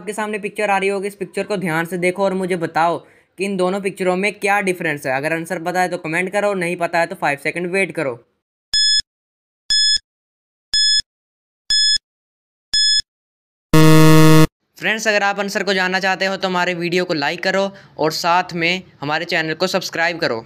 आपके सामने पिक्चर आ रही होगी इस पिक्चर को ध्यान से देखो और मुझे बताओ कि इन दोनों पिक्चरों में क्या डिफरेंस है अगर आंसर पता है तो कमेंट करो नहीं पता है तो फाइव सेकंड वेट करो फ्रेंड्स अगर आप आंसर को जानना चाहते हो तो हमारे वीडियो को लाइक करो और साथ में हमारे चैनल को सब्सक्राइब करो